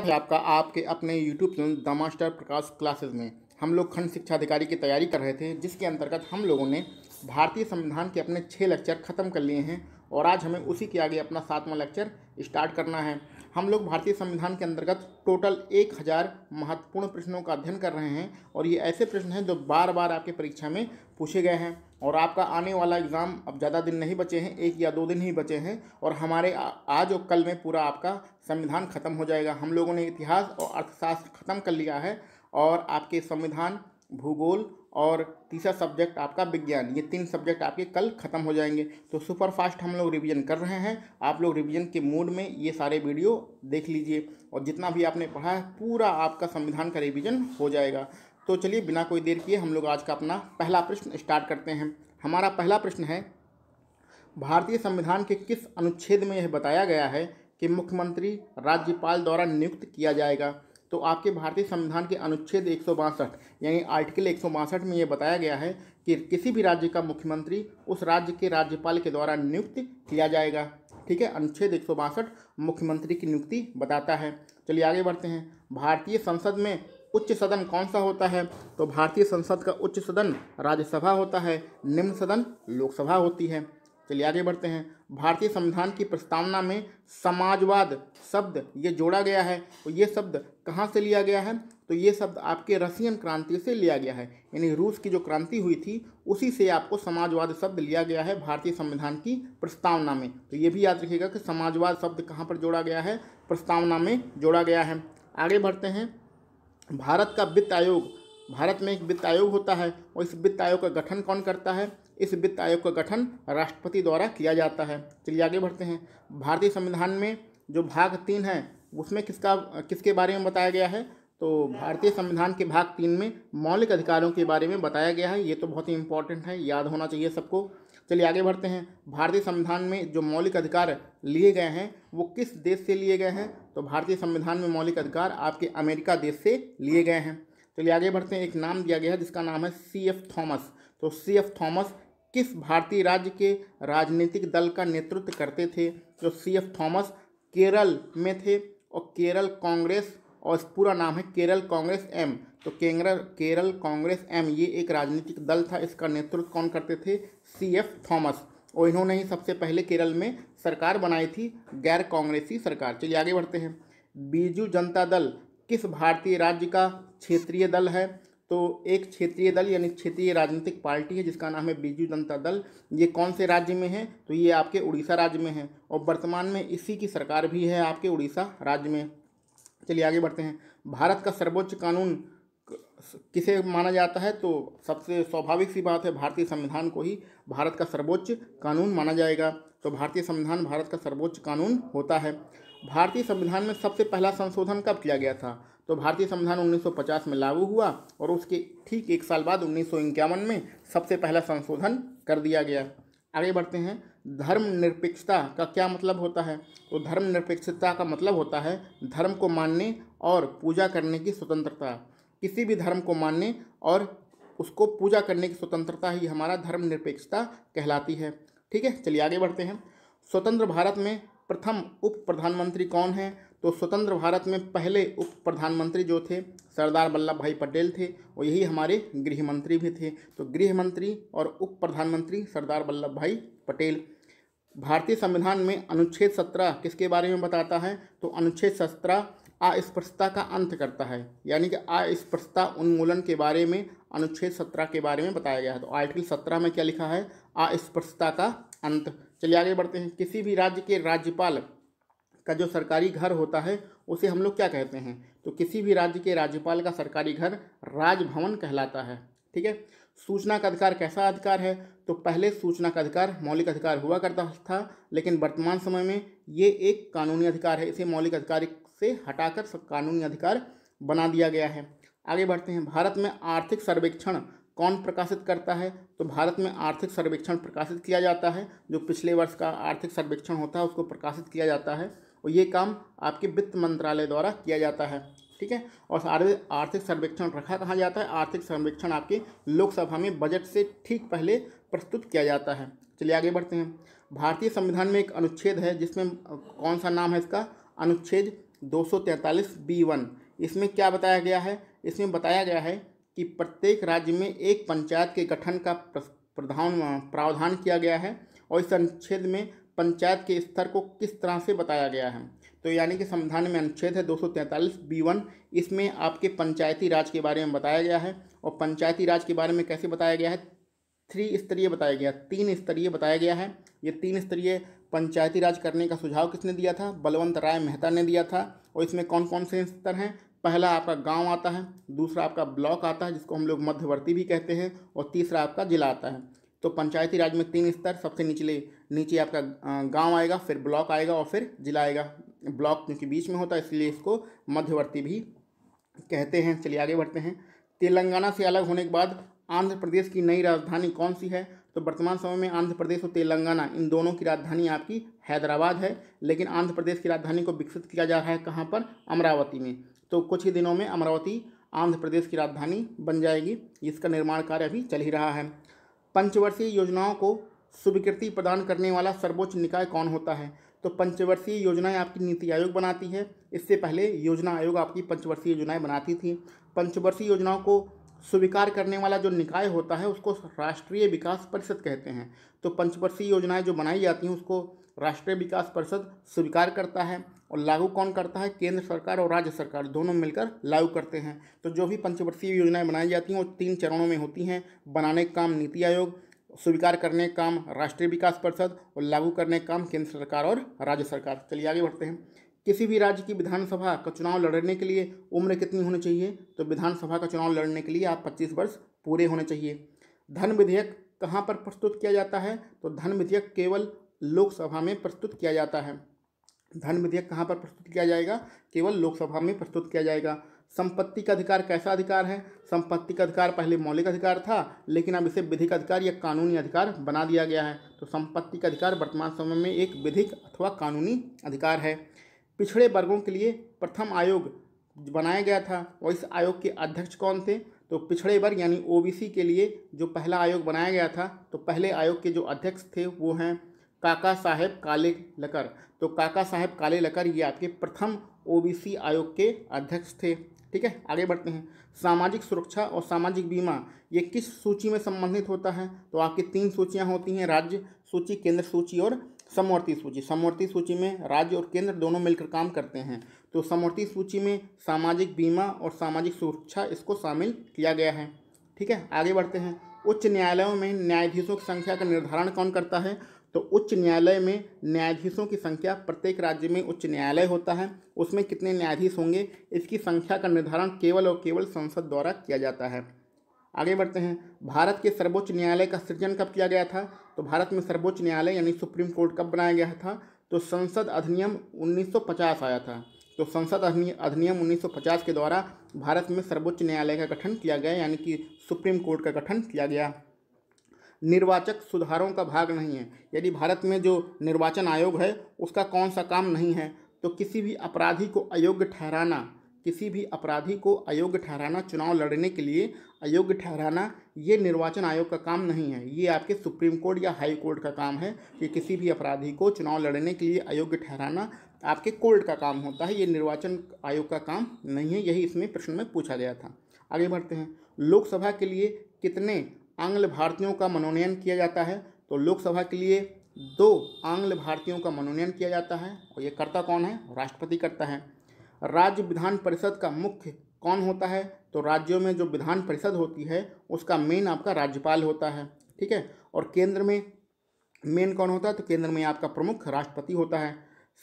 है आपका आपके अपने YouTube channel the master Prakash classes में हम लोग खंड शिक्षा अधिकारी की तैयारी कर रहे थे जिसके अंतर्गत हम लोगों ने भारतीय संविधान के अपने छः लेक्चर खत्म कर लिए हैं और आज हमें उसी के आगे अपना सातवां लेक्चर स्टार्ट करना है हम लोग भारतीय संविधान के अंतर्गत टोटल एक हज़ार महत्वपूर्ण प्रश्नों का अध्ययन कर रहे हैं और ये ऐसे प्रश्न हैं जो बार बार आपके परीक्षा में पूछे गए हैं और आपका आने वाला एग्ज़ाम अब ज़्यादा दिन नहीं बचे हैं एक या दो दिन ही बचे हैं और हमारे आज और कल में पूरा आपका संविधान ख़त्म हो जाएगा हम लोगों ने इतिहास और अर्थशास्त्र ख़त्म कर लिया है और आपके संविधान भूगोल और तीसरा सब्जेक्ट आपका विज्ञान ये तीन सब्जेक्ट आपके कल ख़त्म हो जाएंगे तो सुपर फास्ट हम लोग रिवीजन कर रहे हैं आप लोग रिवीजन के मूड में ये सारे वीडियो देख लीजिए और जितना भी आपने पढ़ा है पूरा आपका संविधान का रिवीजन हो जाएगा तो चलिए बिना कोई देर किए हम लोग आज का अपना पहला प्रश्न स्टार्ट करते हैं हमारा पहला प्रश्न है भारतीय संविधान के किस अनुच्छेद में यह बताया गया है कि मुख्यमंत्री राज्यपाल द्वारा नियुक्त किया जाएगा तो आपके भारतीय संविधान के अनुच्छेद एक यानी आर्टिकल एक में ये बताया गया है कि किसी भी राज्य का मुख्यमंत्री उस राज्य के राज्यपाल के द्वारा नियुक्त किया जाएगा ठीक है अनुच्छेद एक मुख्यमंत्री की नियुक्ति बताता है चलिए आगे बढ़ते हैं भारतीय संसद में उच्च सदन कौन सा होता है तो भारतीय संसद का उच्च सदन राज्यसभा होता है निम्न सदन लोकसभा होती है चलिए आगे बढ़ते हैं भारतीय संविधान की प्रस्तावना में समाजवाद शब्द ये जोड़ा गया है और ये शब्द कहाँ से लिया गया है तो ये शब्द आपके रसियन क्रांति से लिया गया है यानी रूस की जो क्रांति हुई थी उसी से आपको समाजवाद शब्द लिया गया है भारतीय संविधान की प्रस्तावना में तो ये भी याद रखिएगा कि समाजवाद शब्द कहाँ पर जोड़ा गया है प्रस्तावना में जोड़ा गया है आगे बढ़ते हैं भारत का वित्त आयोग भारत में एक वित्त आयोग होता है और इस वित्त आयोग का गठन कौन करता है इस वित्त आयोग का गठन राष्ट्रपति द्वारा किया जाता है चलिए आगे बढ़ते हैं भारतीय संविधान में जो भाग तीन है उसमें किसका किसके बारे में बताया गया है तो भारतीय संविधान के भाग तीन में मौलिक अधिकारों के बारे में बताया गया है ये तो बहुत ही इंपॉर्टेंट है याद होना चाहिए सबको चलिए आगे बढ़ते हैं भारतीय संविधान में जो मौलिक अधिकार लिए गए हैं वो किस देश से लिए गए हैं तो भारतीय संविधान में मौलिक अधिकार आपके अमेरिका देश से लिए गए हैं चलिए आगे बढ़ते हैं एक नाम दिया गया है जिसका नाम है सी एफ थॉमस तो सी एफ थॉमस किस भारतीय राज्य के राजनीतिक दल का नेतृत्व करते थे तो सी एफ थॉमस केरल में थे और केरल कांग्रेस और पूरा नाम है केरल कांग्रेस एम तो केंगरा केरल कांग्रेस एम ये एक राजनीतिक दल था इसका नेतृत्व कौन करते थे सी एफ थॉमस और इन्होंने ही सबसे पहले केरल में सरकार बनाई थी गैर कांग्रेसी सरकार चलिए आगे बढ़ते हैं बीजू जनता दल किस भारतीय राज्य का क्षेत्रीय दल है तो एक क्षेत्रीय दल यानी क्षेत्रीय राजनीतिक पार्टी है जिसका नाम है बीजू जनता दल ये कौन से राज्य में है तो ये आपके उड़ीसा राज्य में है और वर्तमान में इसी की सरकार भी है आपके उड़ीसा राज्य में चलिए आगे बढ़ते हैं भारत का सर्वोच्च कानून किसे माना जाता है तो सबसे स्वाभाविक सी बात है भारतीय संविधान को ही भारत का सर्वोच्च कानून माना जाएगा तो भारतीय संविधान भारत का सर्वोच्च कानून होता है भारतीय संविधान में सबसे पहला संशोधन कब किया गया था तो भारतीय संविधान 1950 में लागू हुआ और उसके ठीक एक साल बाद उन्नीस में सबसे पहला संशोधन कर दिया गया आगे बढ़ते हैं धर्मनिरपेक्षता का क्या मतलब होता है तो धर्मनिरपेक्षता का मतलब होता है धर्म को मानने और पूजा करने की स्वतंत्रता किसी भी धर्म को मानने और उसको पूजा करने की स्वतंत्रता ही हमारा धर्मनिरपेक्षता कहलाती है ठीक है चलिए आगे बढ़ते हैं स्वतंत्र भारत में प्रथम उप प्रधानमंत्री कौन हैं तो स्वतंत्र भारत में पहले उप प्रधानमंत्री जो थे सरदार वल्लभ भाई पटेल थे और यही हमारे गृह मंत्री भी थे तो गृह मंत्री और उप प्रधानमंत्री सरदार वल्लभ भाई पटेल भारतीय संविधान में अनुच्छेद सत्रह किसके बारे में बताता है तो अनुच्छेद सत्रह अस्पृश्यता का अंत करता है यानी कि अस्पृश्यता उन्मूलन के बारे में अनुच्छेद सत्रह के बारे में बताया गया है तो आर्टिकल सत्रह में क्या लिखा है अस्पृश्यता का अंत चलिए आगे बढ़ते हैं किसी भी राज्य के राज्यपाल का जो सरकारी घर होता है उसे हम लोग क्या कहते हैं तो किसी भी राज्य के राज्यपाल का सरकारी घर राजभवन कहलाता है ठीक है सूचना का अधिकार कैसा अधिकार है तो पहले सूचना का अधिकार मौलिक अधिकार हुआ करता था लेकिन वर्तमान समय में ये एक कानूनी अधिकार है इसे मौलिक अधिकार से हटाकर कानूनी अधिकार बना दिया गया है आगे बढ़ते हैं भारत में आर्थिक सर्वेक्षण कौन प्रकाशित करता है तो भारत में आर्थिक सर्वेक्षण प्रकाशित किया जाता है जो पिछले वर्ष का आर्थिक सर्वेक्षण होता है उसको प्रकाशित किया जाता है और ये काम आपके वित्त मंत्रालय द्वारा किया जाता है ठीक है और आर्थिक सर्वेक्षण रखा कहा जाता है आर्थिक सर्वेक्षण आपके लोकसभा में बजट से ठीक पहले प्रस्तुत किया जाता है चलिए आगे बढ़ते हैं भारतीय संविधान में एक अनुच्छेद है जिसमें कौन सा नाम है इसका अनुच्छेद तैंतालीस बी वन इसमें क्या बताया गया है इसमें बताया गया है कि प्रत्येक राज्य में एक पंचायत के गठन का प्रधान प्रावधान किया गया है और इस अनुच्छेद में पंचायत के स्तर को किस तरह से बताया गया है तो यानी कि संविधान में अनुच्छेद है बी वन इसमें आपके पंचायती राज के बारे में बताया गया है और पंचायती राज के बारे में कैसे बताया गया है थ्री स्तरीय बताया गया तीन स्तरीय बताया गया है ये तीन स्तरीय पंचायती राज करने का सुझाव किसने दिया था बलवंत राय मेहता ने दिया था और इसमें कौन कौन से स्तर हैं पहला आपका गांव आता है दूसरा आपका ब्लॉक आता है जिसको हम लोग मध्यवर्ती भी कहते हैं और तीसरा आपका जिला आता है तो पंचायती राज में तीन स्तर सबसे निचले नीचे आपका गांव आएगा फिर ब्लॉक आएगा और फिर जिला आएगा ब्लॉक क्योंकि बीच में होता है इसलिए इसको मध्यवर्ती भी कहते हैं चलिए आगे बढ़ते हैं तेलंगाना से अलग होने के बाद आंध्र प्रदेश की नई राजधानी कौन सी है तो वर्तमान समय में आंध्र प्रदेश और तेलंगाना इन दोनों की राजधानी आपकी हैदराबाद है लेकिन आंध्र प्रदेश की राजधानी को विकसित किया जा रहा है कहाँ पर अमरावती में तो कुछ ही दिनों में अमरावती आंध्र प्रदेश की राजधानी बन जाएगी इसका निर्माण कार्य अभी चल ही रहा है पंचवर्षीय योजनाओं को स्वीकृति प्रदान करने वाला सर्वोच्च निकाय कौन होता है तो पंचवर्षीय योजनाएं आपकी नीति आयोग बनाती है इससे पहले योजना आयोग आपकी पंचवर्षीय योजनाएं बनाती थी पंचवर्षीय योजनाओं को स्वीकार करने वाला जो निकाय होता है उसको राष्ट्रीय विकास परिषद कहते हैं तो पंचवर्षीय योजनाएं जो बनाई जाती हैं उसको राष्ट्रीय विकास परिषद स्वीकार करता है और लागू कौन करता है केंद्र सरकार और राज्य सरकार दोनों मिलकर लागू करते हैं तो जो भी पंचवर्षीय योजनाएं बनाई जाती हैं वो तीन चरणों में होती हैं बनाने का काम नीति आयोग स्वीकार करने का काम राष्ट्रीय विकास परिषद और लागू करने का काम केंद्र सरकार और राज्य सरकार चलिए आगे बढ़ते हैं किसी भी राज्य की विधानसभा का चुनाव लड़ने के लिए उम्र कितनी होनी चाहिए तो विधानसभा का चुनाव लड़ने के लिए आप 25 वर्ष पूरे होने चाहिए धन विधेयक कहाँ पर प्रस्तुत किया जाता है तो धन विधेयक केवल लोकसभा में प्रस्तुत किया जाता है धन विधेयक कहाँ पर प्रस्तुत किया जाएगा केवल लोकसभा में प्रस्तुत किया जाएगा संपत्ति का अधिकार कैसा अधिकार है संपत्ति का अधिकार पहले मौलिक अधिकार था लेकिन अब इसे विधिक अधिकार या कानूनी अधिकार बना दिया गया है तो संपत्ति का अधिकार वर्तमान समय में एक विधिक अथवा कानूनी अधिकार है पिछड़े वर्गों के लिए प्रथम आयोग बनाया गया था और इस आयोग के अध्यक्ष कौन थे तो पिछड़े वर्ग यानी ओबीसी के लिए जो पहला आयोग बनाया गया था तो पहले आयोग के जो अध्यक्ष थे वो हैं काका साहेब काले लकर तो काका साहेब काले लकर ये आपके प्रथम ओबीसी आयोग के अध्यक्ष थे ठीक है आगे बढ़ते हैं सामाजिक सुरक्षा और सामाजिक बीमा ये किस सूची में संबंधित होता है तो आपकी तीन सूचियाँ होती हैं राज्य सूची केंद्र सूची और समवर्ती सूची समवर्ती सूची में राज्य और केंद्र दोनों मिलकर काम करते हैं तो समवर्ती सूची में सामाजिक बीमा और सामाजिक सुरक्षा इसको शामिल किया गया है ठीक है आगे बढ़ते हैं उच्च न्यायालयों में न्यायाधीशों की संख्या का निर्धारण कौन करता है तो उच्च न्यायालय में न्यायाधीशों की संख्या प्रत्येक राज्य में उच्च न्यायालय होता है उसमें कितने न्यायाधीश होंगे इसकी संख्या का निर्धारण केवल और केवल संसद द्वारा किया जाता है आगे बढ़ते हैं भारत के सर्वोच्च न्यायालय का सृजन कब किया गया था तो भारत में सर्वोच्च न्यायालय यानी सुप्रीम कोर्ट कब बनाया गया था तो संसद अधिनियम 1950 आया था तो संसद अधिनियम 1950 के द्वारा भारत में सर्वोच्च न्यायालय का गठन किया गया यानी कि सुप्रीम कोर्ट का गठन किया गया निर्वाचक सुधारों का भाग नहीं है यदि भारत में जो निर्वाचन आयोग है उसका कौन सा काम नहीं है तो किसी भी अपराधी को अयोग्य ठहराना किसी भी अपराधी को अयोग्य ठहराना चुनाव लड़ने के लिए अयोग्य ठहराना ये निर्वाचन आयोग का काम नहीं है ये आपके सुप्रीम कोर्ट या हाई कोर्ट का काम है कि किसी भी अपराधी को चुनाव लड़ने के लिए अयोग्य ठहराना आपके कोर्ट का काम होता है ये निर्वाचन आयोग का काम नहीं है यही इसमें प्रश्न में पूछा गया था आगे बढ़ते हैं लोकसभा के लिए कितने आंग्ल भारतीयों का मनोनयन किया जाता है तो लोकसभा के लिए दो आंग्ल भारतीयों का मनोनयन किया जाता है और ये करता कौन है राष्ट्रपति करता है राज्य विधान परिषद का मुख्य कौन होता है तो राज्यों में जो विधान परिषद होती है उसका मेन आपका राज्यपाल होता है ठीक है और केंद्र में मेन कौन होता है तो केंद्र में आपका प्रमुख राष्ट्रपति होता है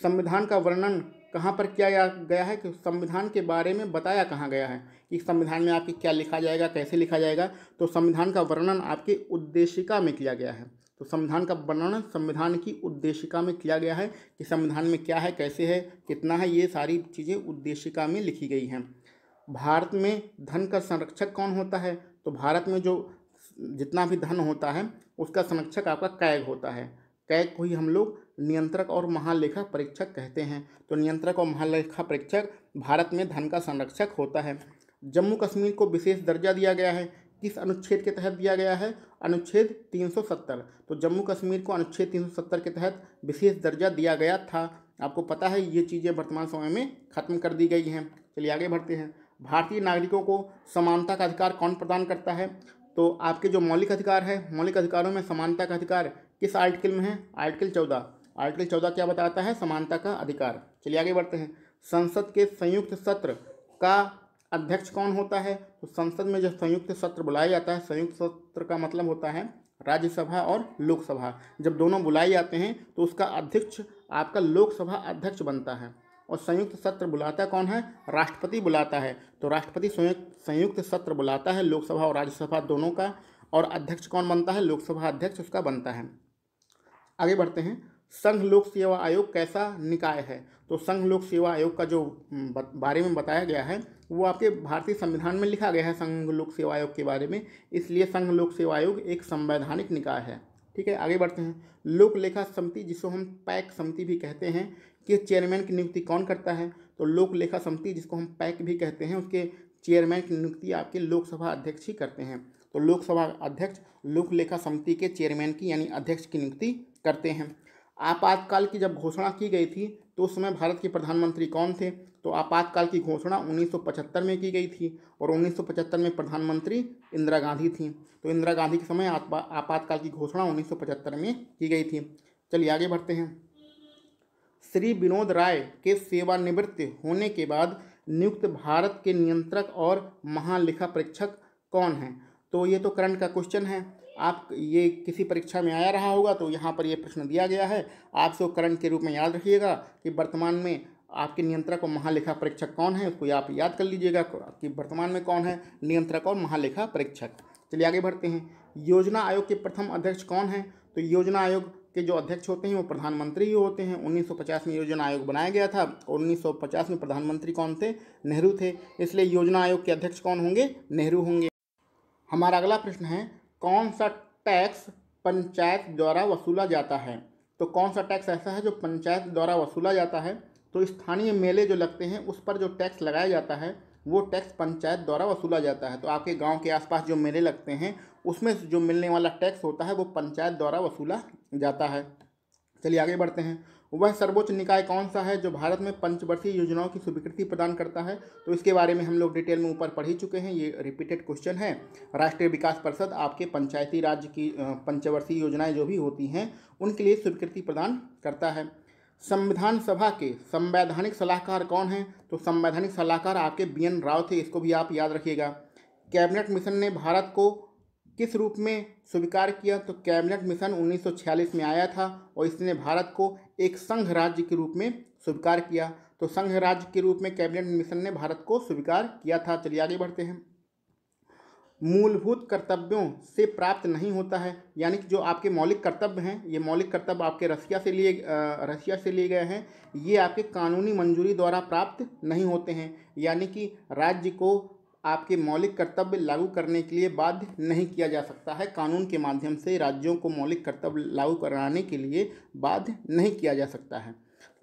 संविधान का वर्णन कहाँ पर किया गया है कि संविधान के बारे में बताया कहाँ गया है कि संविधान में आपके क्या लिखा जाएगा कैसे लिखा जाएगा तो संविधान का वर्णन आपके उद्देशिका में किया गया है तो संविधान का वर्णन संविधान की उद्देशिका में किया गया है कि संविधान में क्या है कैसे है कितना है ये सारी चीज़ें उद्देशिका में लिखी गई हैं भारत में धन का संरक्षक कौन होता है तो भारत में जो जितना भी धन होता है उसका संरक्षक आपका कैग होता है कैग को ही हम लोग नियंत्रक और महालेखक परीक्षक कहते हैं तो नियंत्रक और महालेखा परीक्षक भारत में धन का संरक्षक होता है जम्मू कश्मीर को विशेष दर्जा दिया गया है किस अनुच्छेद के तहत दिया गया है अनुच्छेद 370 तो जम्मू कश्मीर को अनुच्छेद 370 के तहत विशेष दर्जा दिया गया था आपको पता है ये चीज़ें वर्तमान समय में खत्म कर दी गई हैं चलिए आगे बढ़ते हैं भारतीय नागरिकों को समानता का अधिकार कौन प्रदान करता है तो आपके जो मौलिक अधिकार है मौलिक अधिकारों में समानता का अधिकार किस आर्टिकल में है आर्टिकल चौदह आर्टिकल चौदह क्या बताता है समानता का अधिकार चलिए आगे बढ़ते हैं संसद के संयुक्त सत्र का अध्यक्ष कौन होता है तो संसद में जो संयुक्त सत्र बुलाया जाता है संयुक्त सत्र का मतलब होता है राज्यसभा और लोकसभा जब दोनों बुलाए जाते हैं तो उसका अध्यक्ष आपका लोकसभा अध्यक्ष बनता है और संयुक्त सत्र बुलाता कौन है राष्ट्रपति बुलाता है तो राष्ट्रपति संयुक्त संयुक्त सत्र बुलाता है लोकसभा और राज्यसभा दोनों का और अध्यक्ष कौन बनता है लोकसभा अध्यक्ष उसका बनता है आगे बढ़ते हैं संघ लोक सेवा आयोग कैसा निकाय है तो संघ लोक सेवा आयोग का जो बारे में बताया गया है वो आपके भारतीय संविधान में लिखा गया है संघ लोक सेवा आयोग के बारे में इसलिए संघ लोक सेवा आयोग एक संवैधानिक निकाय है ठीक है आगे बढ़ते हैं लोक लेखा समिति जिसको हम पैक समिति भी कहते हैं कि चेयरमैन की नियुक्ति कौन करता है तो लोक लेखा समिति जिसको हम पैक भी कहते हैं उसके चेयरमैन की नियुक्ति आपके लोकसभा अध्यक्ष ही करते हैं तो लोकसभा अध्यक्ष लोक लेखा समिति के चेयरमैन की यानी अध्यक्ष की नियुक्ति करते हैं आपातकाल की जब घोषणा की गई थी तो उस समय भारत के प्रधानमंत्री कौन थे तो आपातकाल की घोषणा 1975 में की गई थी और 1975 में प्रधानमंत्री इंदिरा गांधी थी तो इंदिरा गांधी के समय आपातकाल की घोषणा 1975 में की गई थी चलिए आगे बढ़ते हैं श्री विनोद राय के सेवानिवृत्त होने के बाद नियुक्त भारत के नियंत्रक और महालेखा परीक्षक कौन हैं तो ये तो करंट का क्वेश्चन है आप ये किसी परीक्षा में आया रहा होगा तो यहाँ पर ये प्रश्न दिया गया है आप सो करंट के रूप में याद रखिएगा कि वर्तमान में आपके नियंत्रक और महालेखा परीक्षक कौन है उसको आप याद कर लीजिएगा कि वर्तमान में कौन है नियंत्रक और महालेखा परीक्षक चलिए आगे बढ़ते हैं योजना आयोग के प्रथम अध्यक्ष कौन हैं तो योजना आयोग के जो अध्यक्ष होते हैं वो प्रधानमंत्री ही होते हैं 1950 में योजना आयोग बनाया गया था और 1950 में प्रधानमंत्री कौन थे नेहरू थे इसलिए योजना आयोग के अध्यक्ष कौन होंगे नेहरू होंगे हमारा अगला प्रश्न है कौन सा टैक्स पंचायत द्वारा वसूला जाता है तो कौन सा टैक्स ऐसा है जो पंचायत द्वारा वसूला जाता है तो स्थानीय मेले जो लगते हैं उस पर जो टैक्स लगाया जाता है वो टैक्स पंचायत द्वारा वसूला जाता है तो आपके गांव के आसपास जो मेले लगते हैं उसमें जो मिलने वाला टैक्स होता है वो पंचायत द्वारा वसूला जाता है चलिए आगे बढ़ते हैं वह सर्वोच्च निकाय कौन सा है जो भारत में पंचवर्षीय योजनाओं की स्वीकृति प्रदान करता है तो इसके बारे में हम लोग डिटेल में ऊपर पढ़ ही चुके हैं ये रिपीटेड क्वेश्चन है राष्ट्रीय विकास परिषद आपके पंचायती राज्य की पंचवर्षीय योजनाएं जो भी होती हैं उनके लिए स्वीकृति प्रदान करता है संविधान सभा के संवैधानिक सलाहकार कौन हैं तो संवैधानिक सलाहकार आपके बी एन राव थे इसको भी आप याद रखिएगा कैबिनेट मिशन ने भारत को किस रूप में स्वीकार किया तो कैबिनेट मिशन 1946 में आया था और इसने भारत को एक संघ राज्य के रूप में स्वीकार किया तो संघ राज्य के रूप में कैबिनेट मिशन ने भारत को स्वीकार किया था चलिए आगे बढ़ते हैं मूलभूत कर्तव्यों से प्राप्त नहीं होता है यानी कि जो आपके मौलिक कर्तव्य हैं ये मौलिक कर्तव्य आपके रसिया से लिए रसिया से लिए गए हैं ये आपके कानूनी मंजूरी द्वारा प्राप्त नहीं होते हैं यानी कि राज्य को आपके मौलिक कर्तव्य लागू करने के लिए बाध्य नहीं किया जा सकता है कानून के माध्यम से राज्यों को मौलिक कर्तव्य लागू कराने के लिए बाध्य नहीं किया जा सकता है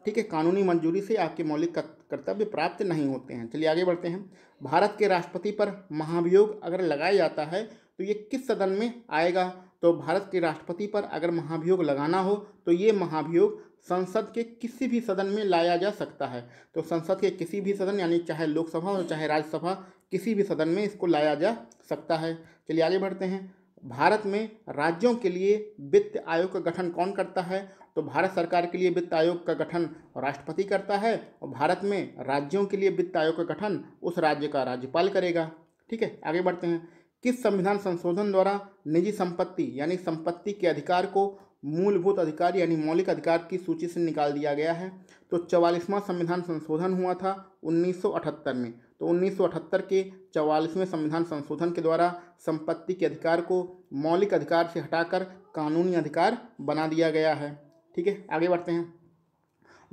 ठीक है कानूनी मंजूरी से आपके मौलिक कर्तव्य प्राप्त नहीं होते हैं चलिए आगे बढ़ते हैं भारत के राष्ट्रपति पर महाभियोग अगर लगाया जाता है तो ये किस सदन में आएगा तो भारत के राष्ट्रपति पर अगर महाभियोग लगाना हो तो ये महाभियोग संसद के किसी भी सदन में लाया जा सकता है तो संसद के किसी भी सदन यानी चाहे लोकसभा हो चाहे राज्यसभा किसी भी सदन में इसको लाया जा सकता है चलिए आगे बढ़ते हैं भारत में राज्यों के लिए वित्त आयोग का गठन कौन करता है तो भारत सरकार के लिए वित्त आयोग का गठन राष्ट्रपति करता है और भारत में राज्यों के लिए वित्त आयोग का गठन उस राज्य का राज्यपाल करेगा ठीक है आगे बढ़ते हैं किस संविधान संशोधन द्वारा निजी संपत्ति यानी संपत्ति के अधिकार को मूलभूत अधिकार यानी मौलिक अधिकार की सूची से निकाल दिया गया है तो चवालीसवां संविधान संशोधन हुआ था उन्नीस में तो 1978 के चवालीसवें संविधान संशोधन के द्वारा संपत्ति के अधिकार को मौलिक अधिकार से हटाकर कानूनी अधिकार बना दिया गया है ठीक है आगे बढ़ते हैं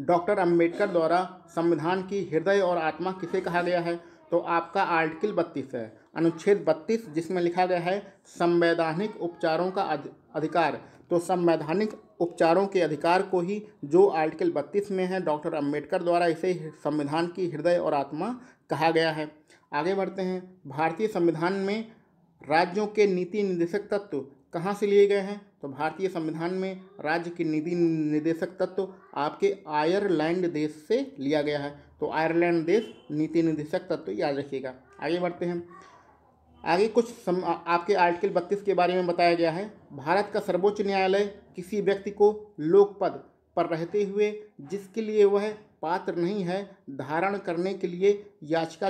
डॉक्टर अंबेडकर द्वारा संविधान की हृदय और आत्मा किसे कहा गया है तो आपका आर्टिकल बत्तीस है अनुच्छेद बत्तीस जिसमें लिखा गया है संवैधानिक उपचारों का अधिकार तो संवैधानिक उपचारों के अधिकार को ही जो आर्टिकल बत्तीस में है डॉक्टर अंबेडकर द्वारा इसे संविधान की हृदय और आत्मा कहा गया है आगे बढ़ते हैं भारतीय संविधान में राज्यों के नीति निदेशक तत्व कहाँ से लिए गए हैं तो भारतीय संविधान में राज्य के नीति निदेशक तत्व आपके आयरलैंड देश से लिया गया है तो आयरलैंड देश नीति निदेशक तत्व याद रखिएगा आगे बढ़ते हैं आगे कुछ सम, आपके आर्टिकल बत्तीस के बारे में बताया गया है भारत का सर्वोच्च न्यायालय किसी व्यक्ति को लोकपद पर रहते हुए जिसके लिए वह पात्र नहीं है धारण करने के लिए याचिका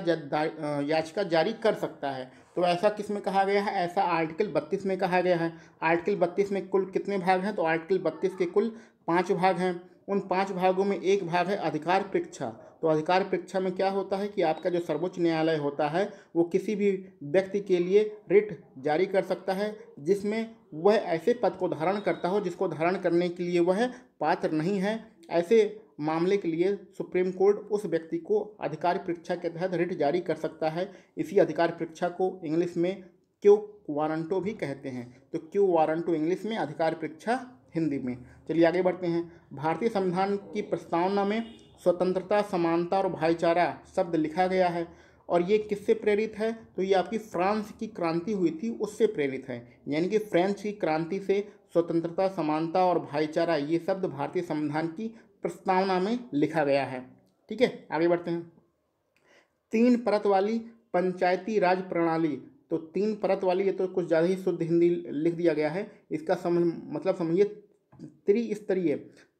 याचिका जारी कर सकता है तो ऐसा किस में कहा गया है ऐसा आर्टिकल बत्तीस में कहा गया है आर्टिकल बत्तीस में कुल कितने भाग हैं तो आर्टिकल बत्तीस के कुल पाँच भाग हैं उन पाँच भागों में एक भाग है अधिकार परीक्षा तो अधिकार परीक्षा में क्या होता है कि आपका जो सर्वोच्च न्यायालय होता है वो किसी भी व्यक्ति के लिए रिट जारी कर सकता है जिसमें वह ऐसे पद को धारण करता हो जिसको धारण करने के लिए वह पात्र नहीं है ऐसे मामले के लिए सुप्रीम कोर्ट उस व्यक्ति को अधिकार परीक्षा के तहत रिट जारी कर सकता है इसी अधिकार परीक्षा को इंग्लिश में क्यू वारंटो भी कहते हैं तो क्यू वारंटो इंग्लिश में अधिकार परीक्षा हिंदी में चलिए आगे बढ़ते हैं भारतीय संविधान की प्रस्तावना में स्वतंत्रता समानता और भाईचारा शब्द लिखा गया है और ये किससे प्रेरित है तो ये आपकी फ्रांस की क्रांति हुई थी उससे प्रेरित है यानी कि फ्रेंच की क्रांति से स्वतंत्रता समानता और भाईचारा ये शब्द भारतीय संविधान की प्रस्तावना में लिखा गया है ठीक है आगे बढ़ते हैं तीन परत वाली पंचायती राज प्रणाली तो तीन परत वाली ये तो कुछ ज़्यादा ही शुद्ध हिंदी लिख दिया गया है इसका समझ मतलब समझिए त्रिस्तरीय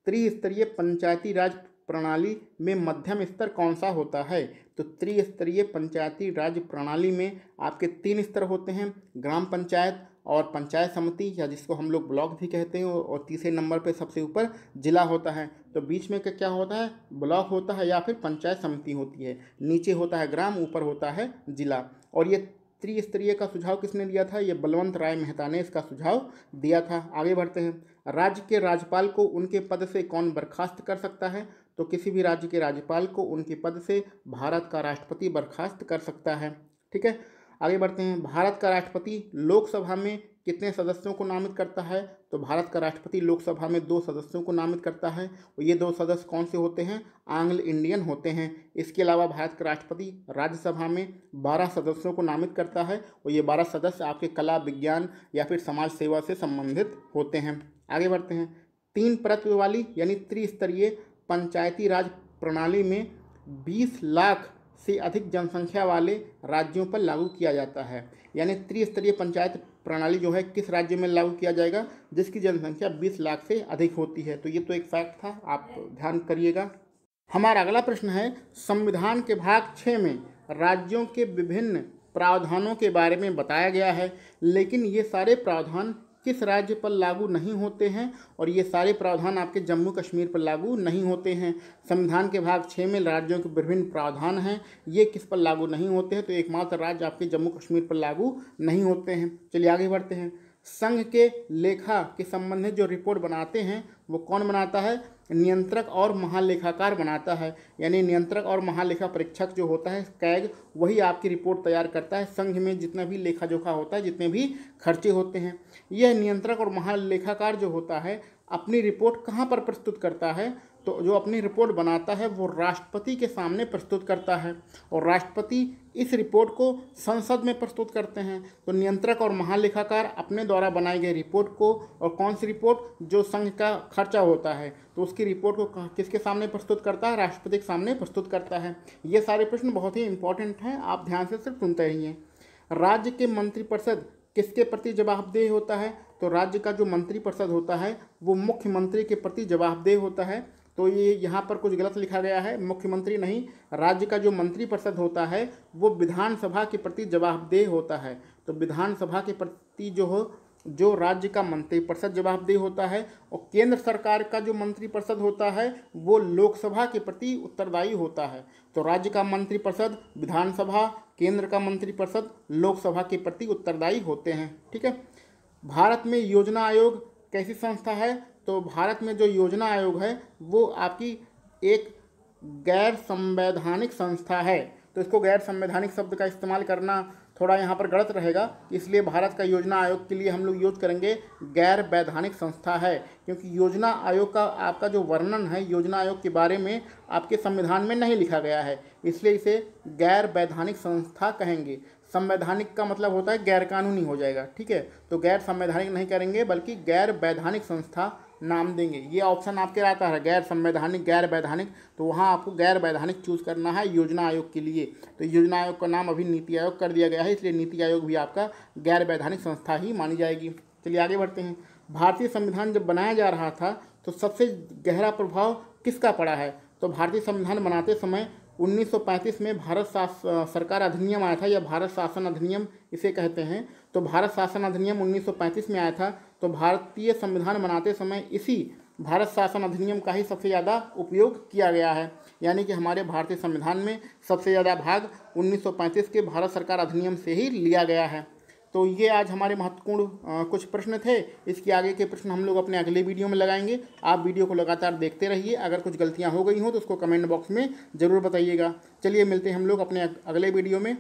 त्रिस्तरीय पंचायती राज प्रणाली में मध्यम स्तर कौन सा होता है तो त्रिस्तरीय पंचायती राज प्रणाली में आपके तीन स्तर होते हैं ग्राम पंचायत और पंचायत समिति या जिसको हम लोग ब्लॉक भी कहते हैं और तीसरे नंबर पे सबसे ऊपर ज़िला होता है तो बीच में क्या होता है ब्लॉक होता है या फिर पंचायत समिति होती है नीचे होता है ग्राम ऊपर होता है ज़िला और ये त्रिस्तरीय का सुझाव किसने दिया था ये बलवंत राय मेहता ने इसका सुझाव दिया था आगे बढ़ते हैं राज्य के राज्यपाल को उनके पद से कौन बर्खास्त कर सकता है तो किसी भी राज्य के राज्यपाल को उनके पद से भारत का राष्ट्रपति बर्खास्त कर सकता है ठीक है आगे बढ़ते हैं भारत का राष्ट्रपति लोकसभा में कितने सदस्यों को नामित करता है तो भारत का राष्ट्रपति लोकसभा में दो सदस्यों को नामित करता है और ये दो सदस्य कौन से होते हैं आंग्ल इंडियन होते हैं इसके अलावा भारत का राष्ट्रपति राज्यसभा में बारह सदस्यों को नामित करता है और ये बारह सदस्य आपके कला विज्ञान या फिर समाज सेवा से संबंधित होते हैं आगे बढ़ते हैं तीन परत वाली यानी त्रिस्तरीय पंचायती राज प्रणाली में 20 लाख से अधिक जनसंख्या वाले राज्यों पर लागू किया जाता है यानी त्रिस्तरीय पंचायत प्रणाली जो है किस राज्य में लागू किया जाएगा जिसकी जनसंख्या 20 लाख से अधिक होती है तो ये तो एक फैक्ट था आप ध्यान करिएगा हमारा अगला प्रश्न है संविधान के भाग छः में राज्यों के विभिन्न प्रावधानों के बारे में बताया गया है लेकिन ये सारे प्रावधान किस राज्य पर लागू नहीं होते हैं और ये सारे प्रावधान आपके जम्मू कश्मीर पर लागू नहीं होते हैं संविधान के भाग छः में राज्यों के विभिन्न प्रावधान हैं ये किस पर लागू नहीं होते हैं तो एकमात्र राज्य आपके जम्मू कश्मीर पर लागू नहीं होते हैं चलिए आगे बढ़ते हैं संघ के लेखा के संबंधित जो रिपोर्ट बनाते हैं वो कौन बनाता है नियंत्रक और महालेखाकार बनाता है यानी नियंत्रक और महालेखा परीक्षक जो होता है कैग वही आपकी रिपोर्ट तैयार करता है संघ में जितना भी लेखा जोखा होता है जितने भी खर्चे होते हैं यह नियंत्रक और महालेखाकार जो होता है अपनी रिपोर्ट कहाँ पर प्रस्तुत करता है तो जो अपनी रिपोर्ट बनाता है वो राष्ट्रपति के सामने प्रस्तुत करता है और राष्ट्रपति इस रिपोर्ट को संसद में प्रस्तुत करते हैं तो नियंत्रक और महालेखाकार अपने द्वारा बनाई गई रिपोर्ट को और कौन सी रिपोर्ट जो संघ का खर्चा होता है तो उसकी रिपोर्ट को किसके सामने प्रस्तुत करता है राष्ट्रपति के सामने प्रस्तुत करता है ये सारे प्रश्न बहुत ही इंपॉर्टेंट हैं आप ध्यान से सिर्फ सुनते रहिए राज्य के मंत्रिपरिषद किसके प्रति जवाबदेह होता है तो राज्य का जो मंत्रिपरिषद होता है वो मुख्यमंत्री के प्रति जवाबदेह होता है तो ये यहाँ पर कुछ गलत लिखा गया है मुख्यमंत्री नहीं राज्य का जो मंत्री परिषद होता है वो विधानसभा के प्रति जवाबदेह होता है तो विधानसभा के प्रति जो हो जो राज्य का मंत्रिपरिषद जवाबदेह होता है और केंद्र सरकार का जो मंत्रिपरिषद होता है वो लोकसभा के प्रति उत्तरदायी होता है तो राज्य का मंत्रिपरिषद विधानसभा केंद्र का मंत्रिपरिषद लोकसभा के प्रति उत्तरदायी होते हैं ठीक है भारत में योजना आयोग कैसी संस्था है तो भारत में जो योजना आयोग है वो आपकी एक गैर संवैधानिक संस्था है तो इसको गैर संवैधानिक शब्द का इस्तेमाल करना थोड़ा यहाँ पर गलत रहेगा इसलिए भारत का योजना आयोग के लिए हम लोग यूज करेंगे गैर वैधानिक संस्था है क्योंकि योजना आयोग का आपका जो वर्णन है योजना आयोग के बारे में आपके संविधान में नहीं लिखा गया है इसलिए इसे गैर वैधानिक संस्था कहेंगे संवैधानिक का मतलब होता है गैरकानूनी हो जाएगा ठीक है तो गैर संवैधानिक नहीं करेंगे बल्कि गैर वैधानिक संस्था नाम देंगे ये ऑप्शन आपके रहता है गैर संवैधानिक गैर वैधानिक तो वहाँ आपको गैर वैधानिक चूज करना है योजना आयोग के लिए तो योजना आयोग का नाम अभी नीति आयोग कर दिया गया है इसलिए नीति आयोग भी आपका गैर वैधानिक संस्था ही मानी जाएगी चलिए आगे बढ़ते हैं भारतीय संविधान जब बनाया जा रहा था तो सबसे गहरा प्रभाव किसका पड़ा है तो भारतीय संविधान बनाते समय 1935 में भारत सरकार अधिनियम आया था या भारत शासन अधिनियम इसे कहते हैं तो भारत शासन अधिनियम 1935 में आया था तो भारतीय संविधान बनाते समय इसी भारत शासन अधिनियम का ही सबसे ज़्यादा उपयोग किया गया है यानी कि हमारे भारतीय संविधान में सबसे ज़्यादा भाग 1935 के भारत सरकार अधिनियम से ही लिया गया है तो ये आज हमारे महत्वपूर्ण कुछ प्रश्न थे इसके आगे के प्रश्न हम लोग अपने अगले वीडियो में लगाएंगे आप वीडियो को लगातार देखते रहिए अगर कुछ गलतियाँ हो गई हों तो उसको कमेंट बॉक्स में ज़रूर बताइएगा चलिए मिलते हैं हम लोग अपने अगले वीडियो में